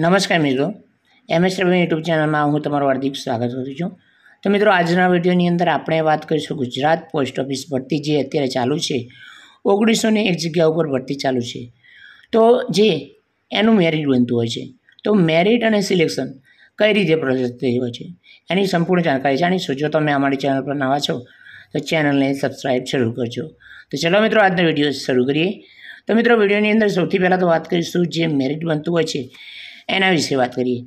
નમસ્કાર મિત્રો એમએસ રવિ યુટ્યુબ ચેનલમાં હું તમારું હાર્દિક સ્વાગત કરું છું તો મિત્રો આજના વિડીયોની અંદર આપણે વાત કરીશું ગુજરાત પોસ્ટ ઓફિસ ભરતી જે અત્યારે ચાલુ છે ઓગણીસો એક જગ્યા ઉપર ભરતી ચાલુ છે તો જે એનું મેરિટ બનતું હોય છે તો મેરિટ અને સિલેક્શન કઈ રીતે પ્રોસેસ થઈ હોય છે એની સંપૂર્ણ જાણકારી જાણીશું જો તમે અમારી ચેનલ પર નવા છો તો ચેનલને સબસ્ક્રાઈબ શરૂ કરજો તો ચલો મિત્રો આજનો વિડીયો શરૂ કરીએ તો મિત્રો વિડીયોની અંદર સૌથી પહેલાં તો વાત કરીશું જે મેરિટ બનતું હોય છે એના વિશે વાત કરીએ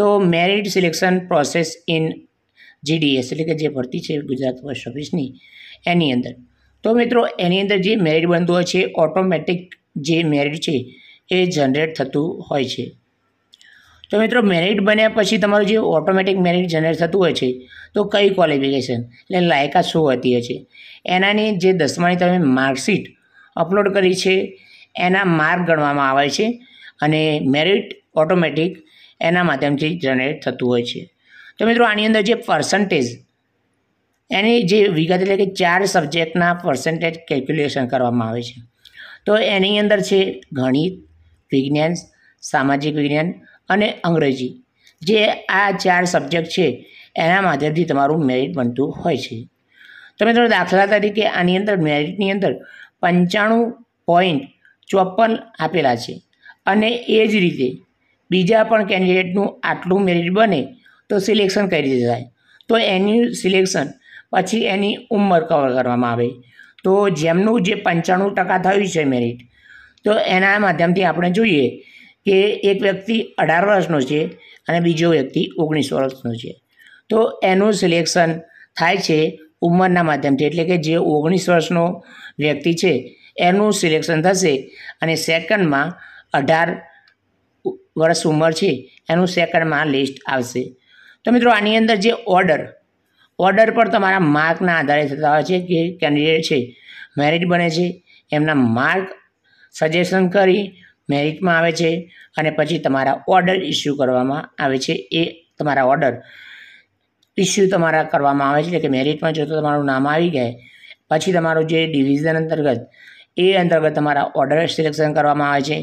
તો merit selection process in GDS એટલે કે જે ભરતી છે ગુજરાત પોસ્ટ ઓફિસની એની અંદર તો મિત્રો એની અંદર જે મેરિટ બનતું હોય છે ઓટોમેટિક જે મેરિટ છે એ જનરેટ થતું હોય છે તો મિત્રો મેરિટ બન્યા પછી તમારું જે ઓટોમેટિક મેરિટ જનરેટ થતું હોય છે તો કઈ ક્વોલિફિકેશન એટલે લાયકાત શું હોતી હોય છે એનાની જે દસમાની તમે માર્કશીટ અપલોડ કરી છે એના માર્ક ગણવામાં આવે છે અને મેરિટ ઓટોમેટિક એના માધ્યમથી જનરેટ થતું હોય છે તો મિત્રો આની અંદર જે પર્સન્ટેજ એની જે વિગત એટલે કે ચાર સબ્જેક્ટના પર્સન્ટેજ કેલ્ક્યુલેશન કરવામાં આવે છે તો એની અંદર છે ગણિત વિજ્ઞાન સામાજિક વિજ્ઞાન અને અંગ્રેજી જે આ ચાર સબ્જેક્ટ છે એના માધ્યમથી તમારું મેરિટ બનતું હોય છે તો મિત્રો દાખલા તરીકે આની અંદર મેરિટની અંદર પંચાણું પોઈન્ટ ચોપન આપેલા છે અને એ જ રીતે બીજા પણ કેન્ડિડેટનું આટલું મેરિટ બને તો સિલેક્શન કરી શકાય તો એની સિલેક્શન પછી એની ઉંમર કવર કરવામાં આવે તો જેમનું જે પંચાણું ટકા થયું છે મેરિટ તો એના માધ્યમથી આપણે જોઈએ કે એક વ્યક્તિ અઢાર વર્ષનો છે અને બીજો વ્યક્તિ ઓગણીસ વર્ષનો છે તો એનું સિલેક્શન થાય છે ઉંમરના માધ્યમથી એટલે કે જે ઓગણીસ વર્ષનો વ્યક્તિ છે એનું સિલેક્શન થશે અને સેકન્ડમાં અઢાર વર્ષ ઉંમર છે એનું સેકન્ડમાં લિસ્ટ આવશે તો મિત્રો આની અંદર જે ઓર્ડર ઓર્ડર પર તમારા માર્કના આધારે થતા હોય છે કે કેન્ડિડેટ છે મેરિટ બને છે એમના માર્ક સજેશન કરી મેરિટમાં આવે છે અને પછી તમારા ઓર્ડર ઇસ્યુ કરવામાં આવે છે એ તમારા ઓર્ડર ઇસ્યુ તમારા કરવામાં આવે છે એટલે કે મેરિટમાં જો તો તમારું નામ આવી ગયા પછી તમારું જે ડિવિઝન અંતર્ગત એ અંતર્ગત તમારા ઓર્ડર સિલેક્શન કરવામાં આવે છે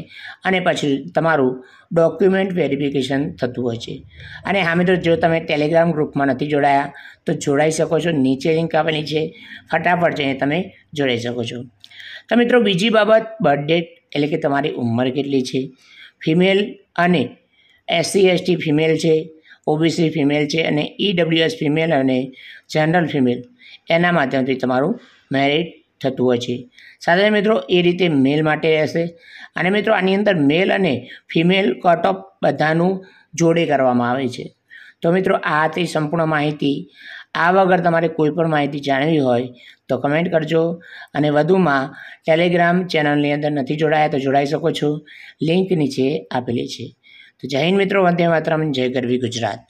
અને પછી તમારું ડોક્યુમેન્ટ વેરિફિકેશન થતું હોય છે અને હા મિત્રો જો તમે ટેલિગ્રામ ગ્રુપમાં નથી જોડાયા તો જોડાઈ શકો છો નીચે લિંક આપેલી છે ફટાફટ જઈને તમે જોડાઈ શકો છો તો મિત્રો બીજી બાબત બર્થ ડેટ એટલે કે તમારી ઉંમર કેટલી છે ફિમેલ અને એસસી એસટી ફિમેલ છે ઓબીસી ફિમેલ છે અને ઈડબ્લ્યુએસ e ફિમેલ અને જનરલ ફિમેલ એના માધ્યમથી તમારું મેરિટ થતું હોય છે સાથે મિત્રો એ રીતે મેલ માટે રહેશે અને મિત્રો આની અંદર મેલ અને ફિમેલ કટ ઓફ બધાનું જોડે કરવામાં આવે છે તો મિત્રો આ હતી સંપૂર્ણ માહિતી આ વગર તમારે કોઈ પણ માહિતી જાણવી હોય તો કમેન્ટ કરજો અને વધુમાં ટેલિગ્રામ ચેનલની અંદર નથી જોડાયા તો જોડાઈ શકો છો લિંક નીચે આપેલી છે તો જય હિન્દ મિત્રો વંદે માતરમ જય ગરવી ગુજરાત